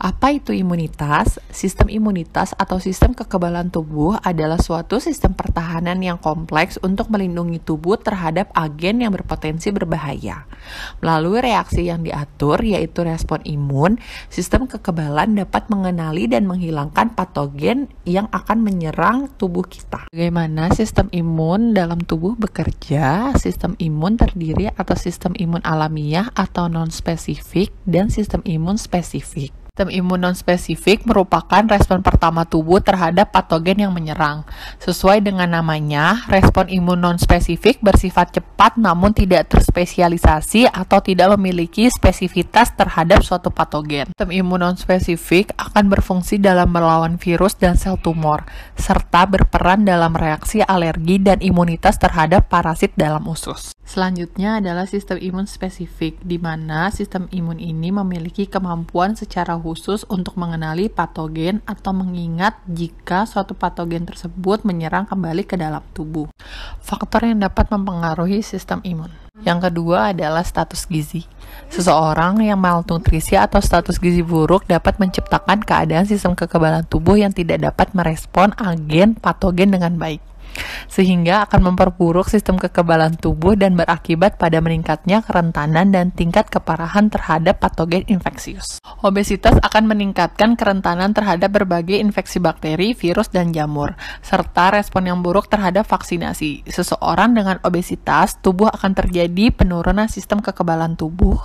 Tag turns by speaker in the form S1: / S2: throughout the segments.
S1: Apa itu imunitas? Sistem imunitas atau sistem kekebalan tubuh adalah suatu sistem pertahanan yang kompleks untuk melindungi tubuh terhadap agen yang berpotensi berbahaya. Melalui reaksi yang diatur, yaitu respon imun, sistem kekebalan dapat mengenali dan menghilangkan patogen yang akan menyerang tubuh kita. Bagaimana sistem imun dalam tubuh bekerja? Sistem imun terdiri atas sistem imun alamiah atau non-spesifik dan sistem imun spesifik. Sistem imun non-spesifik merupakan respon pertama tubuh terhadap patogen yang menyerang. Sesuai dengan namanya, respon imun non-spesifik bersifat cepat namun tidak terspesialisasi atau tidak memiliki spesifitas terhadap suatu patogen. Sistem imun non-spesifik akan berfungsi dalam melawan virus dan sel tumor, serta berperan dalam reaksi alergi dan imunitas terhadap parasit dalam usus. Selanjutnya adalah sistem imun spesifik, di mana sistem imun ini memiliki kemampuan secara secara khusus untuk mengenali patogen atau mengingat jika suatu patogen tersebut menyerang kembali ke dalam tubuh. Faktor yang dapat mempengaruhi sistem imun. Yang kedua adalah status gizi. Seseorang yang malnutrisi atau status gizi buruk dapat menciptakan keadaan sistem kekebalan tubuh yang tidak dapat merespon agen patogen dengan baik sehingga akan memperburuk sistem kekebalan tubuh dan berakibat pada meningkatnya kerentanan dan tingkat keparahan terhadap patogen infeksius. Obesitas akan meningkatkan kerentanan terhadap berbagai infeksi bakteri, virus, dan jamur, serta respon yang buruk terhadap vaksinasi. Seseorang dengan obesitas, tubuh akan terjadi penurunan sistem kekebalan tubuh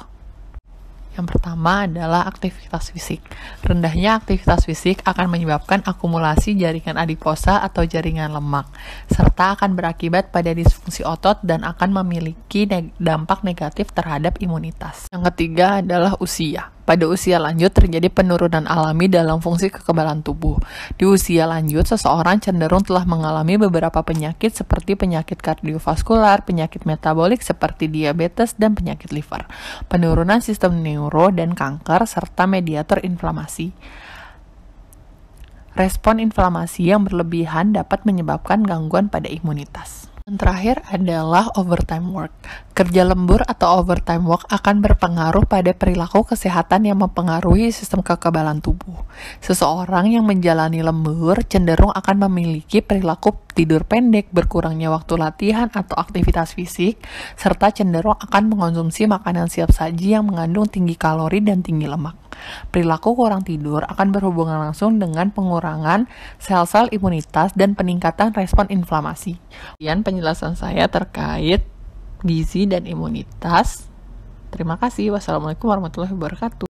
S1: yang pertama adalah aktivitas fisik. Rendahnya aktivitas fisik akan menyebabkan akumulasi jaringan adiposa atau jaringan lemak, serta akan berakibat pada disfungsi otot dan akan memiliki dampak negatif terhadap imunitas. Yang ketiga adalah usia. Pada usia lanjut terjadi penurunan alami dalam fungsi kekebalan tubuh. Di usia lanjut, seseorang cenderung telah mengalami beberapa penyakit seperti penyakit kardiovaskular, penyakit metabolik seperti diabetes, dan penyakit liver, penurunan sistem neuro dan kanker, serta mediator inflamasi. Respon inflamasi yang berlebihan dapat menyebabkan gangguan pada imunitas. Yang terakhir adalah overtime work. Kerja lembur atau overtime work akan berpengaruh pada perilaku kesehatan yang mempengaruhi sistem kekebalan tubuh. Seseorang yang menjalani lembur cenderung akan memiliki perilaku tidur pendek, berkurangnya waktu latihan atau aktivitas fisik, serta cenderung akan mengonsumsi makanan siap saji yang mengandung tinggi kalori dan tinggi lemak. Perilaku kurang tidur akan berhubungan langsung dengan pengurangan sel-sel imunitas dan peningkatan respon inflamasi. Kemudian penjelasan saya terkait gizi dan imunitas. Terima kasih. Wassalamualaikum warahmatullahi wabarakatuh.